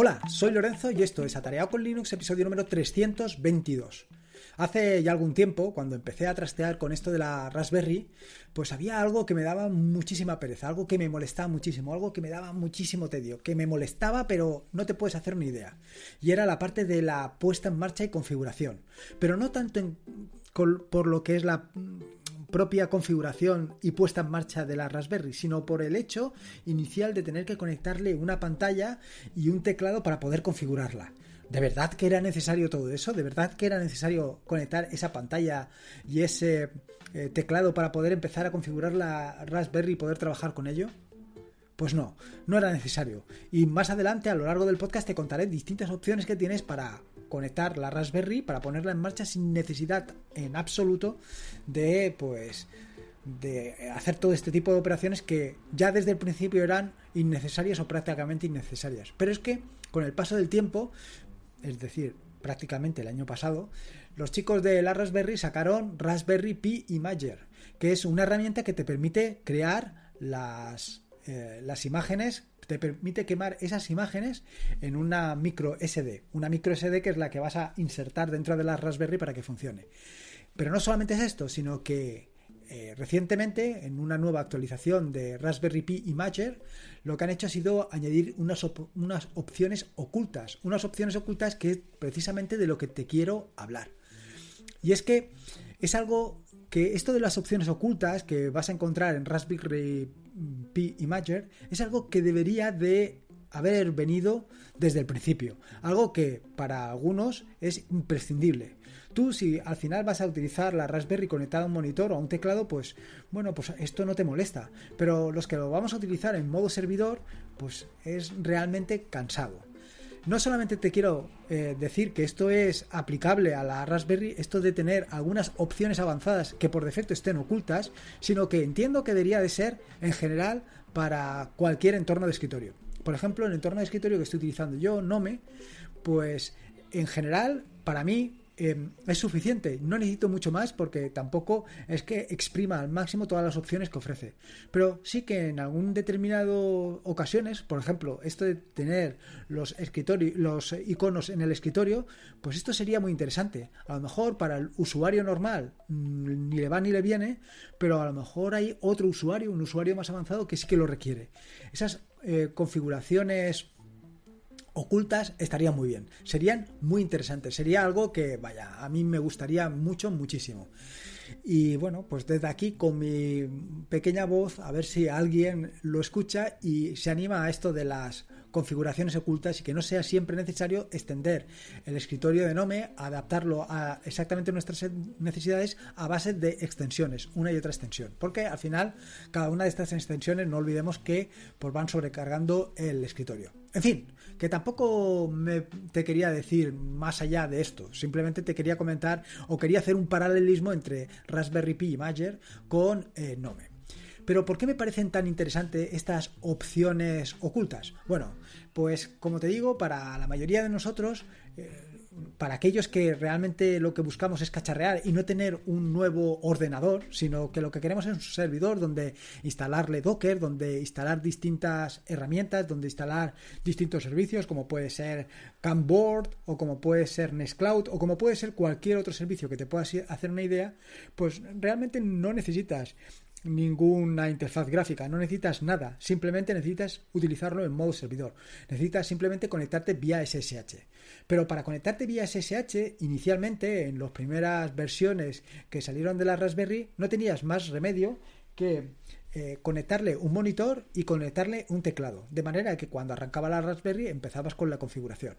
Hola, soy Lorenzo y esto es Atareado con Linux, episodio número 322. Hace ya algún tiempo, cuando empecé a trastear con esto de la Raspberry, pues había algo que me daba muchísima pereza, algo que me molestaba muchísimo, algo que me daba muchísimo tedio, que me molestaba pero no te puedes hacer ni idea. Y era la parte de la puesta en marcha y configuración. Pero no tanto por lo que es la propia configuración y puesta en marcha de la Raspberry, sino por el hecho inicial de tener que conectarle una pantalla y un teclado para poder configurarla. ¿De verdad que era necesario todo eso? ¿De verdad que era necesario conectar esa pantalla y ese eh, teclado para poder empezar a configurar la Raspberry y poder trabajar con ello? Pues no, no era necesario. Y más adelante, a lo largo del podcast, te contaré distintas opciones que tienes para conectar la Raspberry para ponerla en marcha sin necesidad en absoluto de pues de hacer todo este tipo de operaciones que ya desde el principio eran innecesarias o prácticamente innecesarias. Pero es que con el paso del tiempo, es decir, prácticamente el año pasado, los chicos de la Raspberry sacaron Raspberry Pi Imager, que es una herramienta que te permite crear las eh, las imágenes, te permite quemar esas imágenes en una micro SD. Una micro SD que es la que vas a insertar dentro de la Raspberry para que funcione. Pero no solamente es esto, sino que eh, recientemente, en una nueva actualización de Raspberry Pi Imager, lo que han hecho ha sido añadir unas, unas opciones ocultas. Unas opciones ocultas que es precisamente de lo que te quiero hablar. Y es que es algo que esto de las opciones ocultas que vas a encontrar en Raspberry Pi Imager es algo que debería de haber venido desde el principio. Algo que para algunos es imprescindible. Tú si al final vas a utilizar la Raspberry conectada a un monitor o a un teclado, pues bueno, pues esto no te molesta. Pero los que lo vamos a utilizar en modo servidor, pues es realmente cansado. No solamente te quiero eh, decir que esto es aplicable a la Raspberry, esto de tener algunas opciones avanzadas que por defecto estén ocultas, sino que entiendo que debería de ser en general para cualquier entorno de escritorio. Por ejemplo, el entorno de escritorio que estoy utilizando yo, Nome, pues en general, para mí, Em, es suficiente. No necesito mucho más porque tampoco es que exprima al máximo todas las opciones que ofrece. Pero sí que en algún determinado ocasiones, por ejemplo, esto de tener los, los iconos en el escritorio, pues esto sería muy interesante. A lo mejor para el usuario normal mm, ni le va ni le viene, pero a lo mejor hay otro usuario, un usuario más avanzado que sí que lo requiere. Esas eh, configuraciones ocultas estaría muy bien. Serían muy interesantes. Sería algo que, vaya, a mí me gustaría mucho, muchísimo. Y bueno, pues desde aquí con mi pequeña voz, a ver si alguien lo escucha y se anima a esto de las configuraciones ocultas y que no sea siempre necesario extender el escritorio de Nome, adaptarlo a exactamente nuestras necesidades a base de extensiones, una y otra extensión. Porque al final, cada una de estas extensiones, no olvidemos que pues, van sobrecargando el escritorio. En fin, que tampoco me, te quería decir más allá de esto. Simplemente te quería comentar o quería hacer un paralelismo entre Raspberry Pi y Major con eh, Nome. Pero ¿por qué me parecen tan interesantes estas opciones ocultas? Bueno, pues como te digo, para la mayoría de nosotros, eh, para aquellos que realmente lo que buscamos es cacharrear y no tener un nuevo ordenador, sino que lo que queremos es un servidor donde instalarle Docker, donde instalar distintas herramientas, donde instalar distintos servicios, como puede ser Camboard o como puede ser Nextcloud o como puede ser cualquier otro servicio que te pueda hacer una idea, pues realmente no necesitas ninguna interfaz gráfica, no necesitas nada, simplemente necesitas utilizarlo en modo servidor, necesitas simplemente conectarte vía SSH. Pero para conectarte vía SSH, inicialmente en las primeras versiones que salieron de la Raspberry, no tenías más remedio que eh, conectarle un monitor y conectarle un teclado, de manera que cuando arrancaba la Raspberry empezabas con la configuración.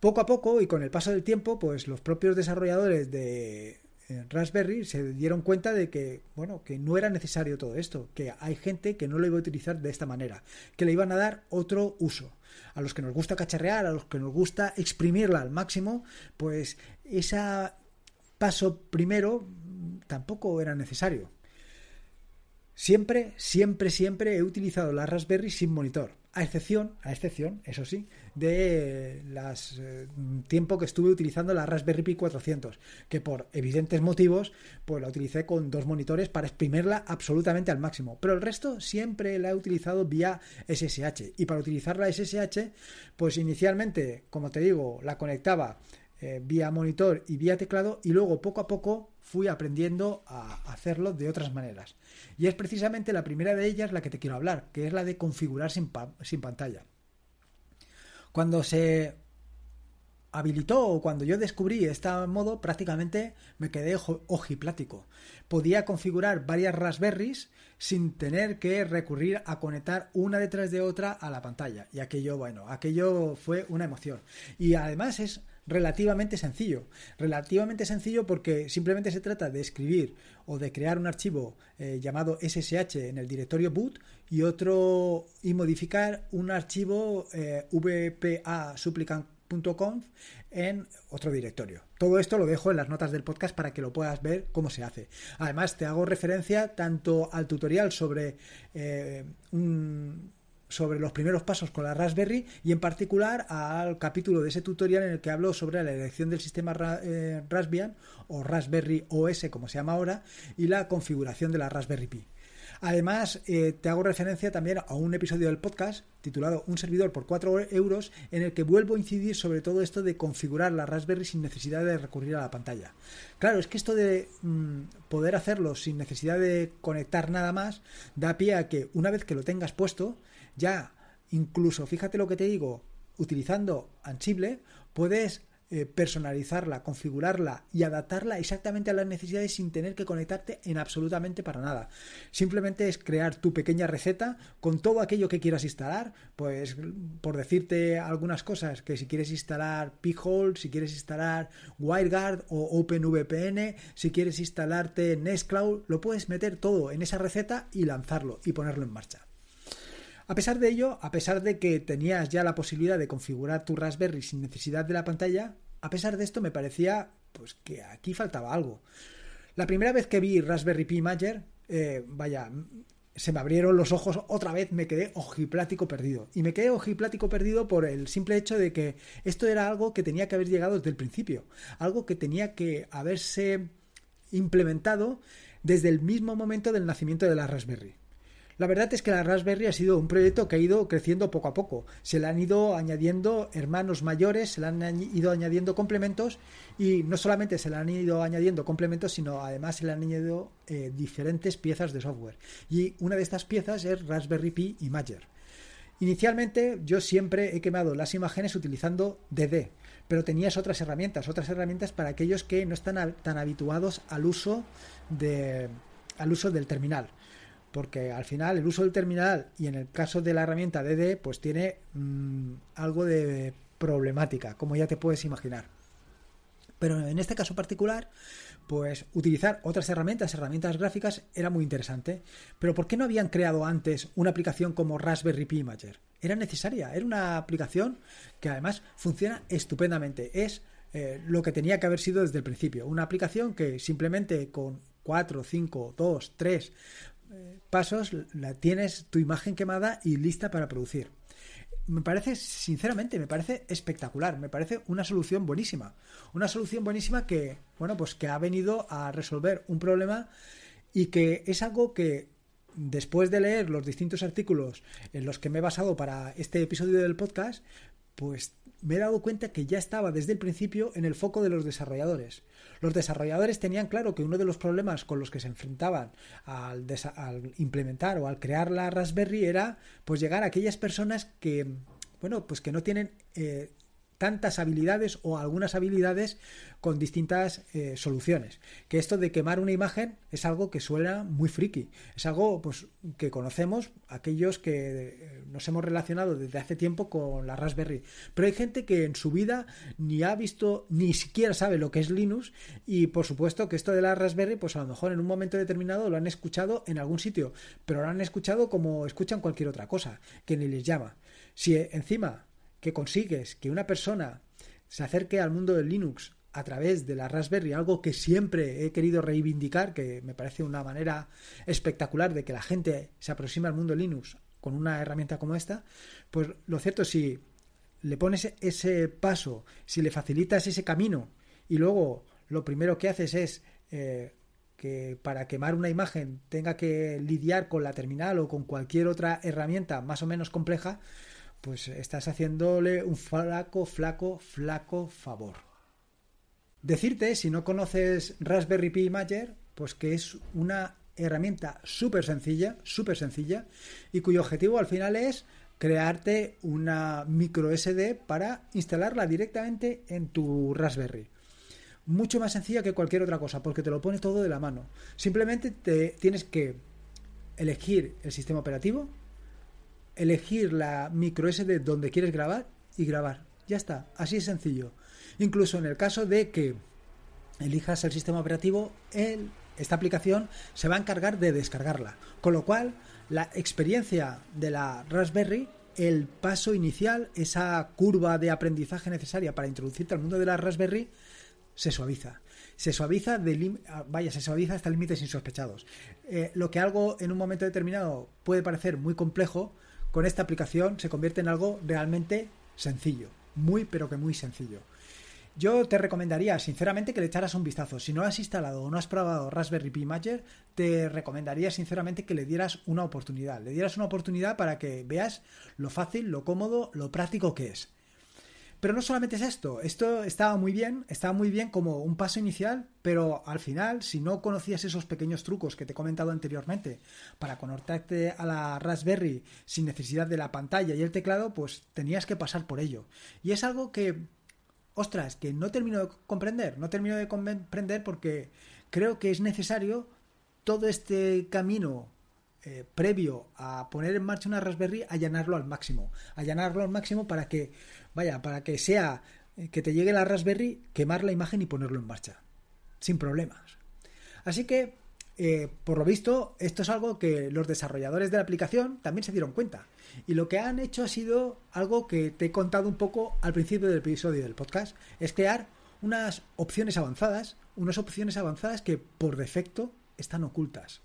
Poco a poco y con el paso del tiempo, pues los propios desarrolladores de, eh, Raspberry se dieron cuenta de que, bueno, que no era necesario todo esto, que hay gente que no lo iba a utilizar de esta manera, que le iban a dar otro uso. A los que nos gusta cacharrear, a los que nos gusta exprimirla al máximo, pues ese paso primero tampoco era necesario. Siempre, siempre, siempre he utilizado la Raspberry sin monitor. A excepción, a excepción, eso sí, de las eh, tiempo que estuve utilizando la Raspberry Pi 400, que por evidentes motivos, pues la utilicé con dos monitores para exprimirla absolutamente al máximo. Pero el resto siempre la he utilizado vía SSH. Y para utilizar la SSH, pues inicialmente, como te digo, la conectaba eh, vía monitor y vía teclado y luego poco a poco fui aprendiendo a hacerlo de otras maneras. Y es precisamente la primera de ellas la que te quiero hablar, que es la de configurar sin, sin pantalla. Cuando se habilitó o cuando yo descubrí este modo, prácticamente me quedé ojiplático. Podía configurar varias Raspberries sin tener que recurrir a conectar una detrás de otra a la pantalla. Y aquello, bueno, aquello fue una emoción. Y además es relativamente sencillo. Relativamente sencillo porque simplemente se trata de escribir o de crear un archivo eh, llamado SSH en el directorio boot y otro y modificar un archivo eh, VPA en otro directorio. Todo esto lo dejo en las notas del podcast para que lo puedas ver cómo se hace. Además, te hago referencia tanto al tutorial sobre eh, un sobre los primeros pasos con la Raspberry y en particular al capítulo de ese tutorial en el que hablo sobre la elección del sistema eh, Raspbian o Raspberry OS como se llama ahora y la configuración de la Raspberry Pi. Además, eh, te hago referencia también a un episodio del podcast titulado Un servidor por 4 euros, en el que vuelvo a incidir sobre todo esto de configurar la Raspberry sin necesidad de recurrir a la pantalla. Claro, es que esto de mm, poder hacerlo sin necesidad de conectar nada más da pie a que una vez que lo tengas puesto, ya, incluso, fíjate lo que te digo, utilizando Ansible, puedes eh, personalizarla, configurarla y adaptarla exactamente a las necesidades sin tener que conectarte en absolutamente para nada. Simplemente es crear tu pequeña receta con todo aquello que quieras instalar, pues por decirte algunas cosas, que si quieres instalar P-Hole, si quieres instalar WireGuard o OpenVPN, si quieres instalarte Nextcloud, lo puedes meter todo en esa receta y lanzarlo y ponerlo en marcha. A pesar de ello, a pesar de que tenías ya la posibilidad de configurar tu Raspberry sin necesidad de la pantalla, a pesar de esto me parecía pues que aquí faltaba algo. La primera vez que vi Raspberry Pi Major, eh, vaya, se me abrieron los ojos otra vez, me quedé ojiplático perdido. Y me quedé ojiplático perdido por el simple hecho de que esto era algo que tenía que haber llegado desde el principio, algo que tenía que haberse implementado desde el mismo momento del nacimiento de la Raspberry. La verdad es que la Raspberry ha sido un proyecto que ha ido creciendo poco a poco. Se le han ido añadiendo hermanos mayores, se le han ido añadiendo complementos y no solamente se le han ido añadiendo complementos, sino además se le han añadido eh, diferentes piezas de software. Y una de estas piezas es Raspberry Pi Imager. Inicialmente yo siempre he quemado las imágenes utilizando DD, pero tenías otras herramientas, otras herramientas para aquellos que no están tan habituados al uso al uso del terminal porque al final el uso del terminal y en el caso de la herramienta DD pues tiene mm, algo de problemática, como ya te puedes imaginar. Pero en este caso particular, pues utilizar otras herramientas, herramientas gráficas, era muy interesante. Pero ¿por qué no habían creado antes una aplicación como Raspberry Pi Imager? Era necesaria, era una aplicación que además funciona estupendamente. Es eh, lo que tenía que haber sido desde el principio. Una aplicación que simplemente con 4, 5, 2, 3 pasos la tienes tu imagen quemada y lista para producir. Me parece, sinceramente, me parece espectacular, me parece una solución buenísima. Una solución buenísima que, bueno, pues que ha venido a resolver un problema y que es algo que después de leer los distintos artículos en los que me he basado para este episodio del podcast, pues me he dado cuenta que ya estaba desde el principio en el foco de los desarrolladores. Los desarrolladores tenían claro que uno de los problemas con los que se enfrentaban al, al implementar o al crear la Raspberry era pues llegar a aquellas personas que bueno pues que no tienen eh, tantas habilidades o algunas habilidades con distintas eh, soluciones. Que esto de quemar una imagen es algo que suena muy friki, es algo pues, que conocemos aquellos que eh, nos hemos relacionado desde hace tiempo con la Raspberry. Pero hay gente que en su vida ni ha visto, ni siquiera sabe lo que es Linux y por supuesto que esto de la Raspberry pues a lo mejor en un momento determinado lo han escuchado en algún sitio, pero lo han escuchado como escuchan cualquier otra cosa, que ni les llama. Si eh, encima que consigues que una persona se acerque al mundo del Linux a través de la Raspberry, algo que siempre he querido reivindicar, que me parece una manera espectacular de que la gente se aproxime al mundo Linux con una herramienta como esta, pues lo cierto, si le pones ese paso, si le facilitas ese camino y luego lo primero que haces es eh, que para quemar una imagen tenga que lidiar con la terminal o con cualquier otra herramienta más o menos compleja, pues estás haciéndole un flaco, flaco, flaco favor. Decirte, si no conoces Raspberry Pi Imager, pues que es una herramienta súper sencilla, súper sencilla, y cuyo objetivo al final es crearte una micro SD para instalarla directamente en tu Raspberry. Mucho más sencilla que cualquier otra cosa, porque te lo pones todo de la mano. Simplemente te tienes que elegir el sistema operativo, elegir la micro SD donde quieres grabar y grabar. Ya está, así es sencillo. Incluso en el caso de que elijas el sistema operativo, esta aplicación se va a encargar de descargarla. Con lo cual, la experiencia de la Raspberry, el paso inicial, esa curva de aprendizaje necesaria para introducirte al mundo de la Raspberry, se suaviza. Se suaviza, de ah, vaya, se suaviza hasta límites insospechados. Eh, lo que algo en un momento determinado puede parecer muy complejo, con esta aplicación se convierte en algo realmente sencillo, muy pero que muy sencillo. Yo te recomendaría, sinceramente, que le echaras un vistazo. Si no has instalado o no has probado Raspberry Pi Imager, te recomendaría, sinceramente, que le dieras una oportunidad. Le dieras una oportunidad para que veas lo fácil, lo cómodo, lo práctico que es. Pero no solamente es esto, esto estaba muy bien, estaba muy bien como un paso inicial, pero al final, si no conocías esos pequeños trucos que te he comentado anteriormente para conectarte a la Raspberry sin necesidad de la pantalla y el teclado, pues tenías que pasar por ello. Y es algo que, ostras, que no termino de comprender, no termino de comprender porque creo que es necesario todo este camino eh, previo a poner en marcha una Raspberry, allanarlo al máximo, allanarlo al máximo para que Vaya, para que sea eh, que te llegue la Raspberry, quemar la imagen y ponerlo en marcha. Sin problemas. Así que, eh, por lo visto, esto es algo que los desarrolladores de la aplicación también se dieron cuenta. Y lo que han hecho ha sido algo que te he contado un poco al principio del episodio del podcast. Es crear unas opciones avanzadas, unas opciones avanzadas que por defecto están ocultas.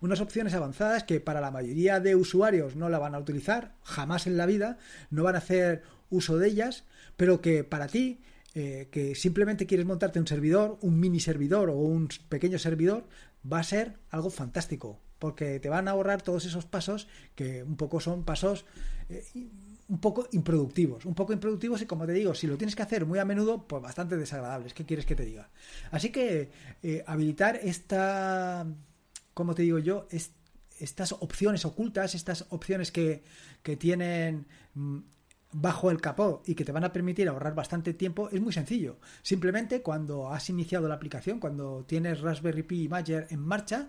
Unas opciones avanzadas que para la mayoría de usuarios no la van a utilizar, jamás en la vida, no van a hacer uso de ellas, pero que para ti, eh, que simplemente quieres montarte un servidor, un mini servidor o un pequeño servidor, va a ser algo fantástico, porque te van a ahorrar todos esos pasos que un poco son pasos eh, un poco improductivos, un poco improductivos y como te digo, si lo tienes que hacer muy a menudo, pues bastante desagradables, ¿qué quieres que te diga? Así que eh, habilitar esta, como te digo yo? estas opciones ocultas, estas opciones que, que tienen mm, bajo el capó y que te van a permitir ahorrar bastante tiempo es muy sencillo. Simplemente cuando has iniciado la aplicación, cuando tienes Raspberry Pi Imager en marcha,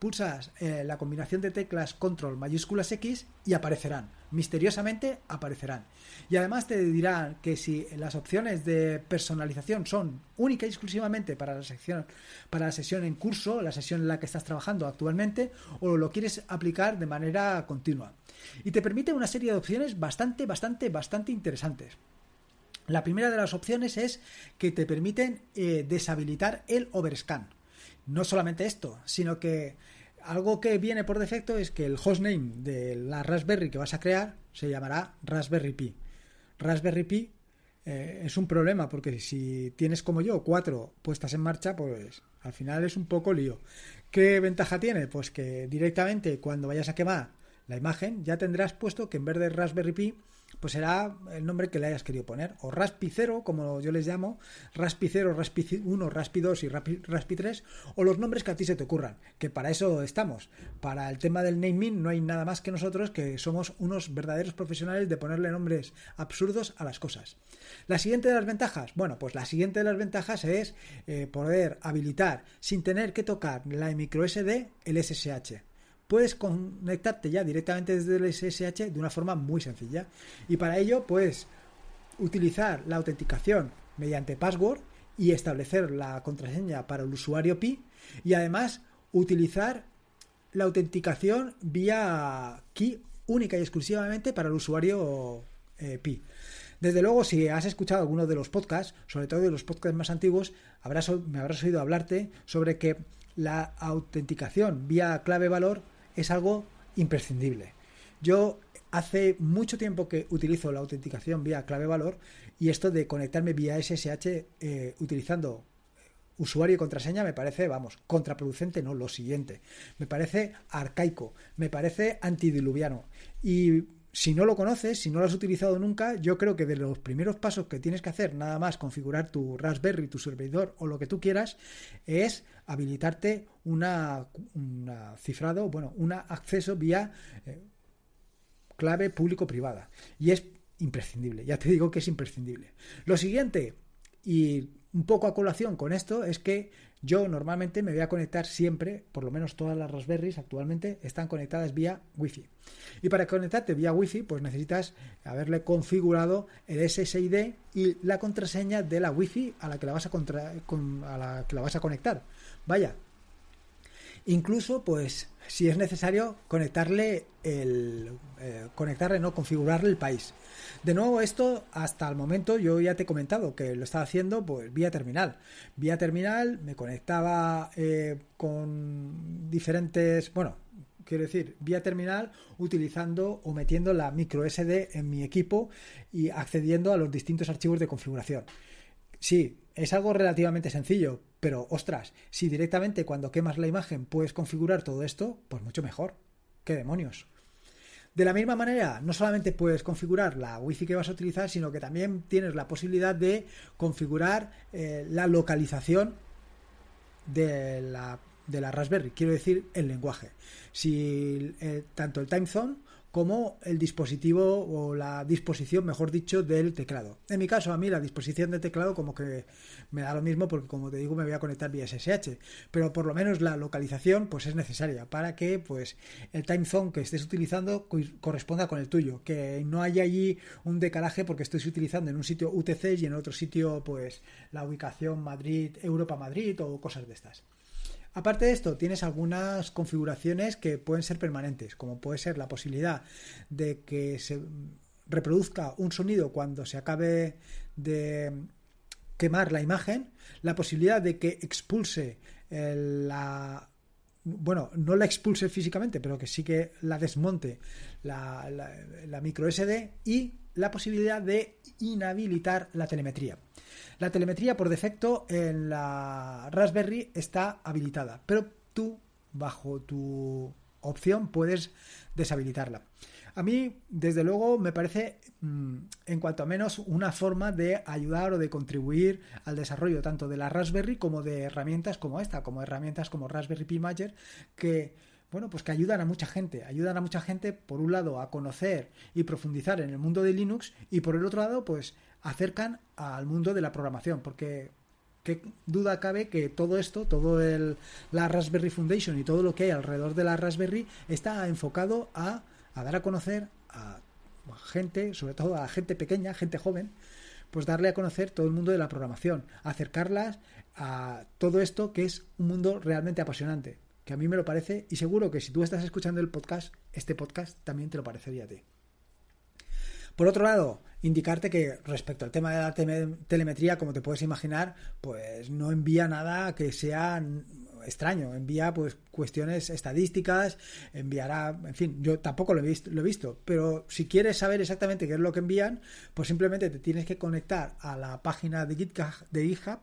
pulsas eh, la combinación de teclas control mayúsculas X y aparecerán. Misteriosamente aparecerán. Y además te dirán que si las opciones de personalización son única y exclusivamente para la para la sesión en curso, la sesión en la que estás trabajando actualmente, o lo quieres aplicar de manera continua. Y te permite una serie de opciones bastante, bastante, bastante interesantes. La primera de las opciones es que te permiten eh, deshabilitar el overscan. No solamente esto, sino que algo que viene por defecto es que el hostname de la Raspberry que vas a crear se llamará Raspberry Pi. Raspberry Pi eh, es un problema porque si tienes como yo cuatro puestas en marcha, pues al final es un poco lío. ¿Qué ventaja tiene? Pues que directamente cuando vayas a quemar la imagen ya tendrás puesto que en vez de Raspberry Pi pues será el nombre que le hayas querido poner. O Raspicero, como yo les llamo, Raspicero, Raspi 1, Raspi 2 y Raspi 3, o los nombres que a ti se te ocurran, que para eso estamos. Para el tema del naming no hay nada más que nosotros que somos unos verdaderos profesionales de ponerle nombres absurdos a las cosas. La siguiente de las ventajas, bueno, pues la siguiente de las ventajas es eh, poder habilitar sin tener que tocar la SD el SSH puedes conectarte ya directamente desde el SSH de una forma muy sencilla. Y para ello puedes utilizar la autenticación mediante password y establecer la contraseña para el usuario PI y además utilizar la autenticación vía key única y exclusivamente para el usuario eh, PI. Desde luego, si has escuchado alguno de los podcasts, sobre todo de los podcasts más antiguos, habrás, me habrás oído hablarte sobre que la autenticación vía clave valor es algo imprescindible. Yo hace mucho tiempo que utilizo la autenticación vía clave valor y esto de conectarme vía SSH eh, utilizando eh, usuario y contraseña me parece, vamos, contraproducente, no, lo siguiente. Me parece arcaico, me parece antidiluviano y si no lo conoces, si no lo has utilizado nunca, yo creo que de los primeros pasos que tienes que hacer, nada más configurar tu Raspberry, tu servidor o lo que tú quieras, es habilitarte una, cifrado, bueno, un acceso vía eh, clave público-privada. Y es imprescindible, ya te digo que es imprescindible. Lo siguiente, y un poco a colación con esto, es que yo normalmente me voy a conectar siempre, por lo menos todas las Raspberries actualmente están conectadas vía Wi-Fi. Y para conectarte vía Wi-Fi, pues necesitas haberle configurado el SSID y la contraseña de la Wi-Fi a la que la vas a, a la que la vas a conectar. Vaya, Incluso, pues, si es necesario, conectarle el. Eh, conectarle, no, configurarle el país. De nuevo, esto hasta el momento yo ya te he comentado que lo estaba haciendo pues vía terminal. Vía terminal me conectaba eh, con diferentes. Bueno, quiero decir, vía terminal utilizando o metiendo la micro SD en mi equipo y accediendo a los distintos archivos de configuración. Sí, es algo relativamente sencillo, pero ostras, si directamente cuando quemas la imagen puedes configurar todo esto, pues mucho mejor. ¡Qué demonios! De la misma manera, no solamente puedes configurar la wifi que vas a utilizar, sino que también tienes la posibilidad de configurar eh, la localización de la, Raspberry, quiero decir, el lenguaje. Si eh, tanto el time zone como el dispositivo o la disposición, mejor dicho, del teclado. En mi caso, a mí la disposición de teclado como que me da lo mismo porque como te digo me voy a conectar vía SSH, pero por lo menos la localización pues es necesaria para que pues el time zone que estés utilizando corresponda con el tuyo, que no haya allí un decalaje porque estoy utilizando en un sitio UTC y en otro sitio pues la ubicación Madrid, Europa Madrid o cosas de estas. Aparte de esto, tienes algunas configuraciones que pueden ser permanentes, como puede ser la posibilidad de que se reproduzca un sonido cuando se acabe de quemar la imagen, la posibilidad de que expulse la bueno, no la expulse físicamente, pero que sí que la desmonte la, micro SD y la posibilidad de inhabilitar la telemetría. La telemetría por defecto en la Raspberry está habilitada, pero tú bajo tu opción puedes deshabilitarla a mí, desde luego, me parece, mm, en cuanto a menos, una forma de ayudar o de contribuir al desarrollo tanto de la Raspberry como de herramientas como esta, como herramientas como Raspberry Pi Manager que, bueno, pues que ayudan a mucha gente. Ayudan a mucha gente, por un lado, a conocer y profundizar en el mundo de Linux y por el otro lado, pues acercan al mundo de la programación, porque qué duda cabe que todo esto, todo la Raspberry Foundation y todo lo que hay alrededor de la Raspberry está enfocado a a dar a conocer a gente, sobre todo a gente pequeña, gente joven, pues darle a conocer todo el mundo de la programación, acercarlas a todo esto que es un mundo realmente apasionante, que a mí me lo parece y seguro que si tú estás escuchando el podcast, este podcast también te lo parecería a ti. Por otro lado, indicarte que respecto al tema de la telemetría, como te puedes imaginar, pues no envía nada que sea extraño. Envía pues cuestiones estadísticas, enviará, en fin, yo tampoco lo he, visto, lo he visto, pero si quieres saber exactamente qué es lo que envían, pues simplemente te tienes que conectar a la página de GitHub, de GitHub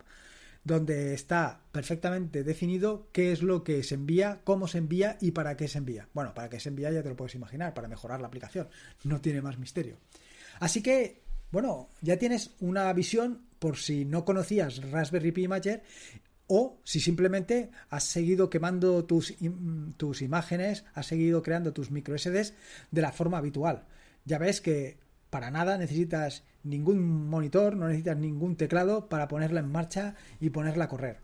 donde está perfectamente definido qué es lo que se envía, cómo se envía y para qué se envía. Bueno, para qué se envía ya te lo puedes imaginar, para mejorar la aplicación. No tiene más misterio. Así que, bueno, ya tienes una visión por si no conocías Raspberry Pi Imager o si simplemente has seguido quemando tus, tus imágenes, has seguido creando tus micro SDs de la forma habitual. Ya ves que para nada necesitas ningún monitor, no necesitas ningún teclado para ponerla en marcha y ponerla a correr.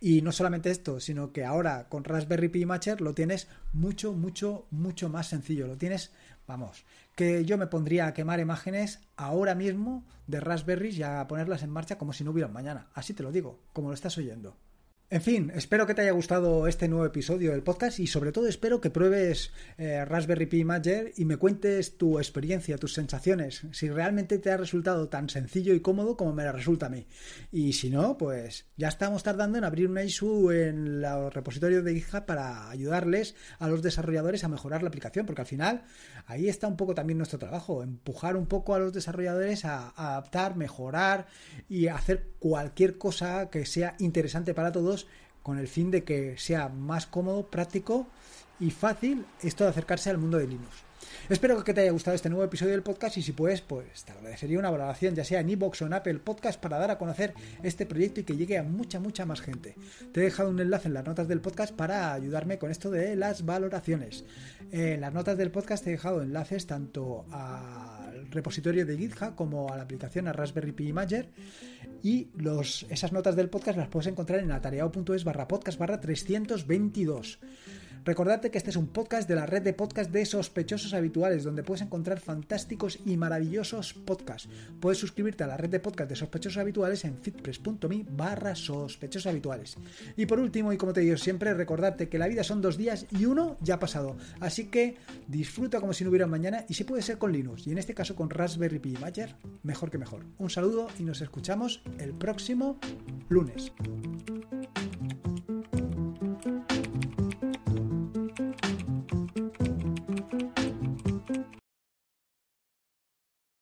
Y no solamente esto, sino que ahora con Raspberry Pi Matcher lo tienes mucho, mucho, mucho más sencillo. Lo tienes, vamos, que yo me pondría a quemar imágenes ahora mismo de Raspberry y a ponerlas en marcha como si no hubieran mañana. Así te lo digo, como lo estás oyendo. En fin, espero que te haya gustado este nuevo episodio del podcast y sobre todo espero que pruebes eh, Raspberry Pi Imager y me cuentes tu experiencia, tus sensaciones, si realmente te ha resultado tan sencillo y cómodo como me la resulta a mí. Y si no, pues ya estamos tardando en abrir una issue en los repositorios de GitHub para ayudarles a los desarrolladores a mejorar la aplicación, porque al final ahí está un poco también nuestro trabajo, empujar un poco a los desarrolladores a adaptar, mejorar y hacer cualquier cosa que sea interesante para todos con el fin de que sea más cómodo, práctico y fácil esto de acercarse al mundo de Linux. Espero que te haya gustado este nuevo episodio del podcast y si puedes, pues te agradecería una valoración ya sea en iBox o en Apple Podcast para dar a conocer este proyecto y que llegue a mucha, mucha más gente. Te he dejado un enlace en las notas del podcast para ayudarme con esto de las valoraciones. En las notas del podcast te he dejado enlaces tanto a repositorio de GitHub como a la aplicación a Raspberry Pi Imager y esas notas del podcast las puedes encontrar en atareado.es barra podcast barra 322. Recordarte que este es un podcast de la red de podcast de sospechosos habituales, donde puedes encontrar fantásticos y maravillosos podcasts. Puedes suscribirte a la red de podcast de sospechosos habituales en fitpress.me barra sospechosos habituales. Y por último, y como te digo siempre, recordarte que la vida son dos días y uno ya ha pasado. Así que disfruta como si no hubiera mañana y si puede ser con Linux, y en este caso con Raspberry Pi Mayer, mejor que mejor. Un saludo y nos escuchamos el próximo lunes.